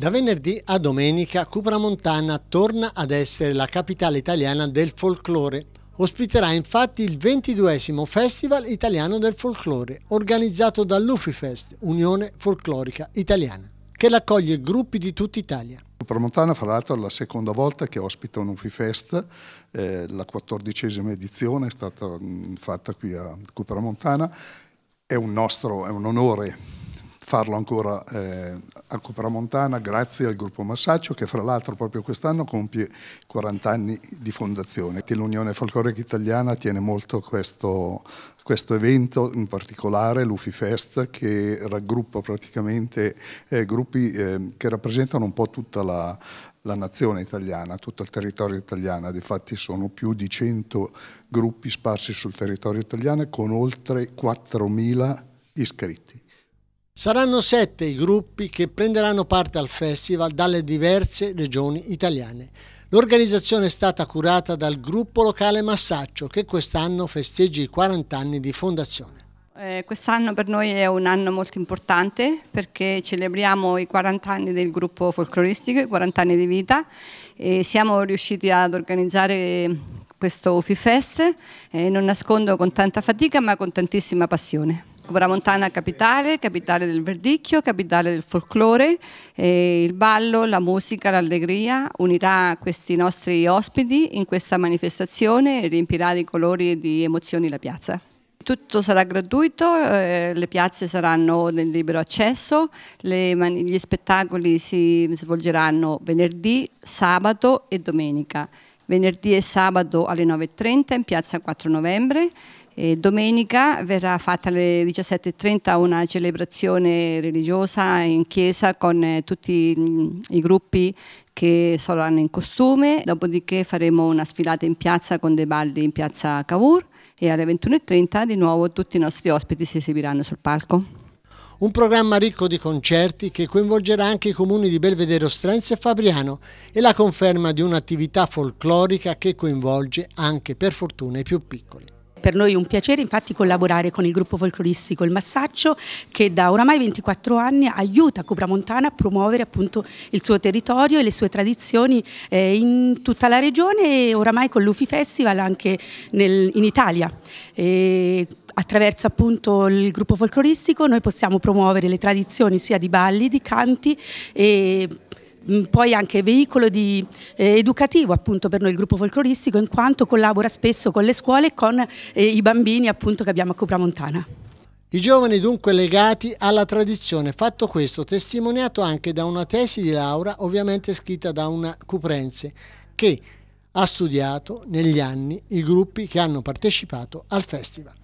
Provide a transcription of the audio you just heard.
Da venerdì a domenica Cupramontana torna ad essere la capitale italiana del folklore. Ospiterà infatti il 22 Festival Italiano del Folklore, organizzato dall'UFIFest, Unione Folclorica Italiana, che raccoglie gruppi di tutta Italia. Cupramontana fra l'altro è la seconda volta che ospita un UFIFest, eh, la quattordicesima edizione è stata mh, mm, fatta qui a Cupramontana, è un, nostro, è un onore farlo ancora eh, a Copramontana grazie al gruppo Massaccio che fra l'altro proprio quest'anno compie 40 anni di fondazione. L'Unione Folclorica Italiana tiene molto questo, questo evento, in particolare l'UFI Fest, che raggruppa praticamente eh, gruppi eh, che rappresentano un po' tutta la, la nazione italiana, tutto il territorio italiano, difatti sono più di 100 gruppi sparsi sul territorio italiano con oltre 4.000 iscritti. Saranno sette i gruppi che prenderanno parte al festival dalle diverse regioni italiane. L'organizzazione è stata curata dal gruppo locale Massaccio che quest'anno festeggia i 40 anni di fondazione. Eh, quest'anno per noi è un anno molto importante perché celebriamo i 40 anni del gruppo folcloristico, i 40 anni di vita e siamo riusciti ad organizzare questo UFI Fest, eh, non nascondo con tanta fatica ma con tantissima passione. Bramontana capitale, capitale del verdicchio, capitale del folklore, eh, il ballo, la musica, l'allegria unirà questi nostri ospiti in questa manifestazione e riempirà di colori e di emozioni la piazza. Tutto sarà gratuito, eh, le piazze saranno nel libero accesso, gli spettacoli si svolgeranno venerdì, sabato e domenica venerdì e sabato alle 9.30 in piazza 4 novembre. E domenica verrà fatta alle 17.30 una celebrazione religiosa in chiesa con eh, tutti mm, i gruppi che saranno in costume, dopodiché faremo una sfilata in piazza con dei balli in piazza Cavour e alle 21.30 di nuovo tutti i nostri ospiti si esibiranno sul palco. Un programma ricco di concerti che coinvolgerà anche i comuni di Belvedere Ostrense e Fabriano e la conferma di un'attività folclorica che coinvolge anche per fortuna i più piccoli. Per noi è un piacere infatti collaborare con il gruppo folcloristico Il Massaccio che da oramai 24 anni aiuta Cubramontana a promuovere appunto il suo territorio e le sue tradizioni eh, in tutta la regione e oramai con l'UFI Festival anche nel, in Italia. E attraverso appunto il gruppo folcloristico noi possiamo promuovere le tradizioni sia di balli, di canti e poi anche veicolo di, eh, educativo appunto per noi il gruppo folcloristico in quanto collabora spesso con le scuole e con eh, i bambini appunto che abbiamo a Copramontana. I giovani dunque legati alla tradizione, fatto questo testimoniato anche da una tesi di Laura ovviamente scritta da una cuprense che ha studiato negli anni i gruppi che hanno partecipato al festival.